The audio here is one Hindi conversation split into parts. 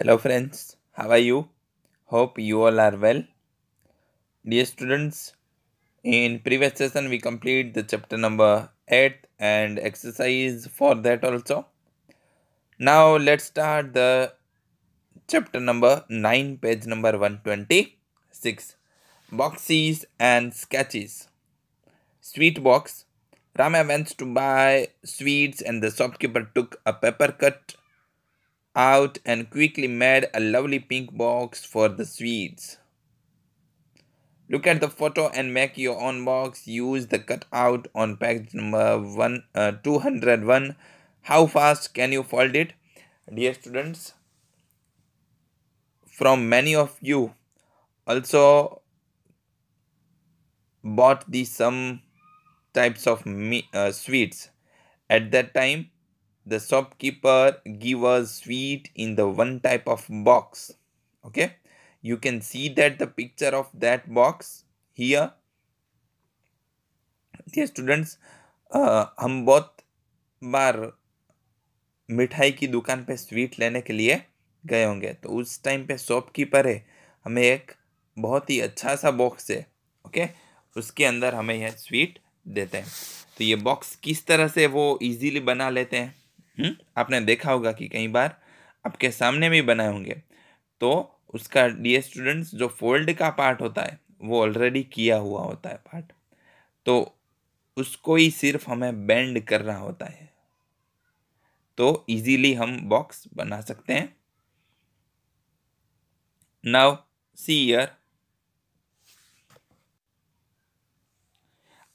Hello friends, how are you? Hope you all are well. Dear students, in previous session we complete the chapter number 8 and exercise for that also. Now let's start the chapter number 9 page number 126. Boxes and sketches. Sweet box. Rama went to buy sweets and the shopkeeper took a paper cut out and quickly made a lovely pink box for the Swedes. Look at the photo and make your own box. Use the cutout on page number one, uh, 201. How fast can you fold it? Dear students, from many of you also bought the some types of me, uh, sweets. At that time, the shopkeeper give us sweet in the one type of box okay you can see that the picture of that box here dear students uh, हम बहुत बार मिठाई की दुकान पे स्वीट लेने के लिए गए होंगे तो उस टाइम पे शॉपकीपर है हमें एक बहुत ही अच्छा सा बॉक्स है ओके उसके अंदर हमें यह स्वीट देते हैं तो ये बॉक्स किस तरह से वो इजीली बना लेते हैं हुँ? हम्म? आपने देखा होगा कि कई बार आपके सामने भी बनाए होंगे तो उसका डी स्टूडेंट्स जो फोल्ड का पार्ट होता है वो ऑलरेडी किया हुआ होता है पार्ट तो उसको ही सिर्फ हमें बेंड करना होता है तो इजीली हम बॉक्स बना सकते हैं now see here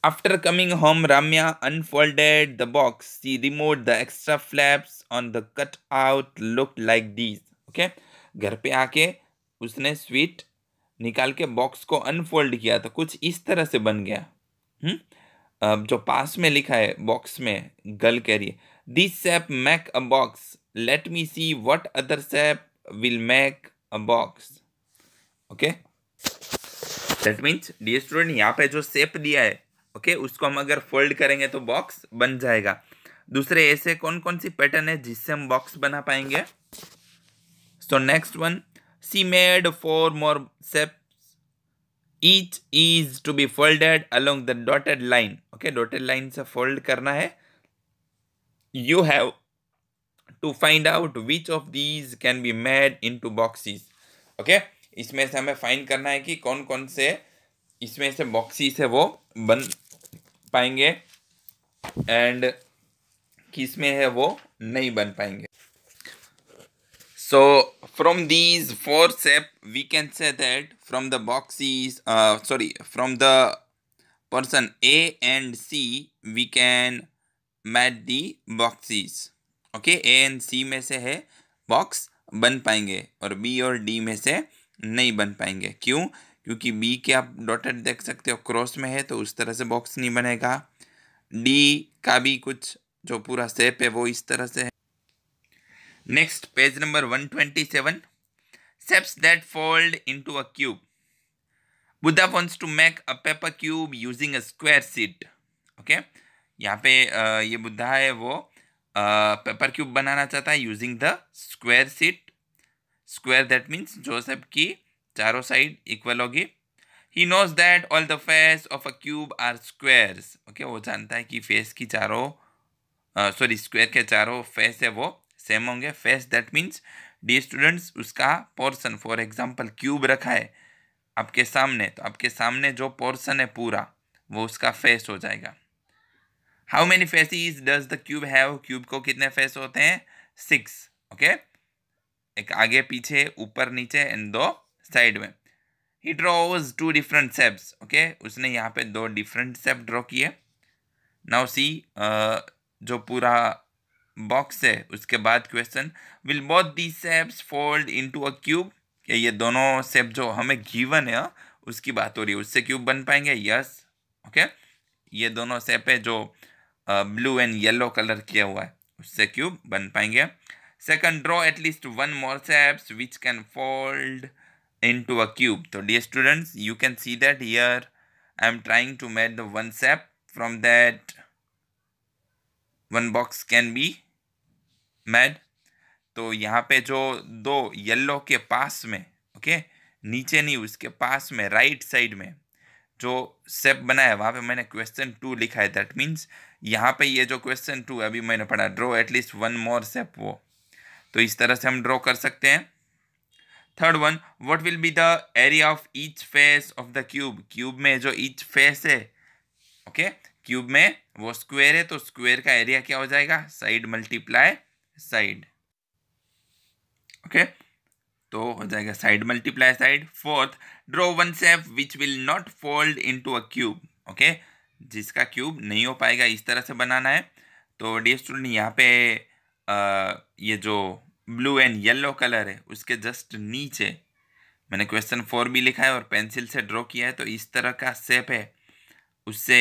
After coming home, Ramya unfolded the box. She removed the extra flaps on the cutout looked like these. Okay. घर पे आके उसने स्वीट निकाल के बॉक्स को अनफोल्ड किया तो कुछ इस तरह से बन गया हम्म अब जो पास में लिखा है बॉक्स में कह रही है this shape make a box let me see what other shape will make a box okay that means the student यहाँ पे जो सेप दिया है ओके उसको हम अगर फोल्ड करेंगे तो बॉक्स बन जाएगा दूसरे ऐसे कौन कौन सी पैटर्न है जिससे हम बॉक्स बना पाएंगे so next one see made four more shape each is to be folded along the dotted line okay dotted line से फोल्ड करना है you have to find out which of these can be made into boxes okay इसमें से हमें फाइंड करना है कि कौन कौन से इसमें से बॉक्सिस है वो बन पाएंगे एंड किस में है वो नहीं बन पाएंगे so from these four shape we can say that from the boxes sorry from the person A and C we can made the boxes okay A and C में से है बॉक्स बन पाएंगे और बी और डी में से नहीं बन पाएंगे क्यों क्योंकि बी के आप डॉटेड देख सकते हो क्रॉस में है तो उस तरह से बॉक्स नहीं बनेगा डी का भी कुछ जो पूरा सेप है वो इस तरह से है next page number one twenty seven shapes that fold into a cube Buddha wants to make a paper cube using a square sheet okay यहाँ पे ये बुद्धा है वो पेपर क्यूब बनाना चाहता है using the square sheet square that means Joseph की चारों साइड इक्वल होगी he knows that all the face of a cube are squares okay वो जानता है कि फेस की चारों सॉरी स्क्वेयर के चारों फेस है वो सेम होंगे face that means the students उसका पोर्सन फॉर एग्जाम्पल क्यूब रखा है आपके सामने तो आपके सामने जो पोर्सन है पूरा वो उसका फेस हो जाएगा how many faces does the cube have cube को कितने फेस होते हैं सिक्स ओके okay? एक आगे पीछे ऊपर नीचे एंड दो साइड में ही draws two different shapes okay उसने यहाँ पे दो डिफरेंट सेप ड्रॉ किए नाउ सी uh, जो पूरा बॉक्स है उसके बाद question will both the shapes fold into a cube ये दोनों सेप जो हमें गिवन है उसकी बात हो रही है उससे क्यूब बन पाएंगे यस yes. Okay okay? ये दोनों सेप है जो ब्लू एंड येलो कलर किया हुआ है उससे क्यूब बन पाएंगे second draw at least one more shapes which can fold into a cube so dear students you can see that here i am trying to make the one step from that one box can be made. तो यहाँ पे जो दो येल्लो के पास में ओके okay, नीचे नहीं उसके पास में राइट right साइड में जो सेप बना है वहाँ पे मैंने क्वेश्चन टू लिखा है दैट मीन्स यहाँ पे ये जो क्वेश्चन टू अभी मैंने पढ़ा draw at least one more shape वो तो इस तरह से हम ड्रॉ कर सकते हैं third one what will be the area of each face of the cube cube में जो ईच फेस है ओके क्यूब में वो स्क्वायर है तो स्क्वायर का एरिया क्या हो जाएगा साइड मल्टीप्लाई साइड ओके तो हो जाएगा side multiply side fourth draw one shape which will not fold into a cube okay जिसका क्यूब नहीं हो पाएगा इस तरह से बनाना है तो डी स्टूडेंट यहाँ पे आ, ये जो ब्लू एंड येलो कलर है उसके जस्ट नीचे मैंने क्वेश्चन फोर भी लिखा है और पेंसिल से ड्रॉ किया है तो इस तरह का सेप है उससे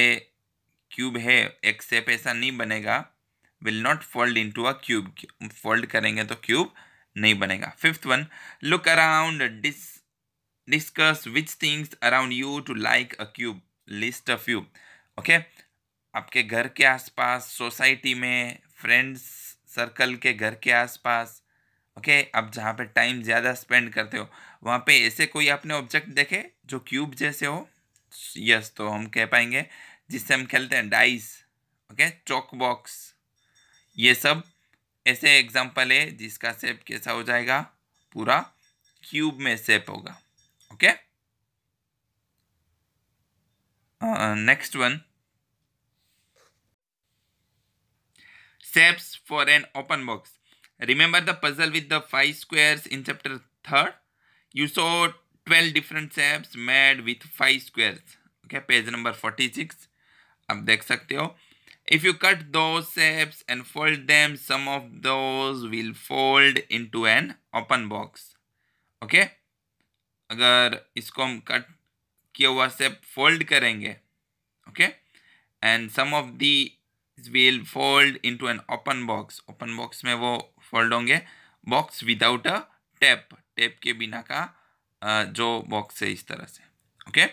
क्यूब है एक सेप ऐसा नहीं बनेगा will not fold into a cube fold करेंगे तो क्यूब नहीं बनेगा fifth one look around this discuss which things around you to like a cube list a few okay आपके घर के आसपास सोसाइटी में फ्रेंड्स सर्कल के घर के आसपास ओके अब जहाँ पे टाइम ज़्यादा स्पेंड करते हो वहाँ पे ऐसे कोई आपने ऑब्जेक्ट देखे जो क्यूब जैसे हो यस तो हम कह पाएंगे जिससे हम खेलते हैं डाइस ओके चौक बॉक्स ये सब ऐसे एग्जाम्पल है जिसका सेप कैसा हो जाएगा पूरा क्यूब में सेप होगा okay next one shapes for an open box Remember the puzzle with the 5 squares in chapter 3rd? You saw 12 different shapes made with 5 squares. Okay, page number 46. आप देख सकते If you cut those shapes and fold them, some of those will fold into an open box. okay? अगर इसको हम कट किया हुआ शेप fold करेंगे okay and some of the will fold into an open box fold होंगे box without a tape tape के बिना का जो बॉक्स है इस तरह से okay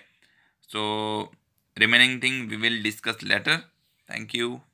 so remaining thing we will discuss later thank you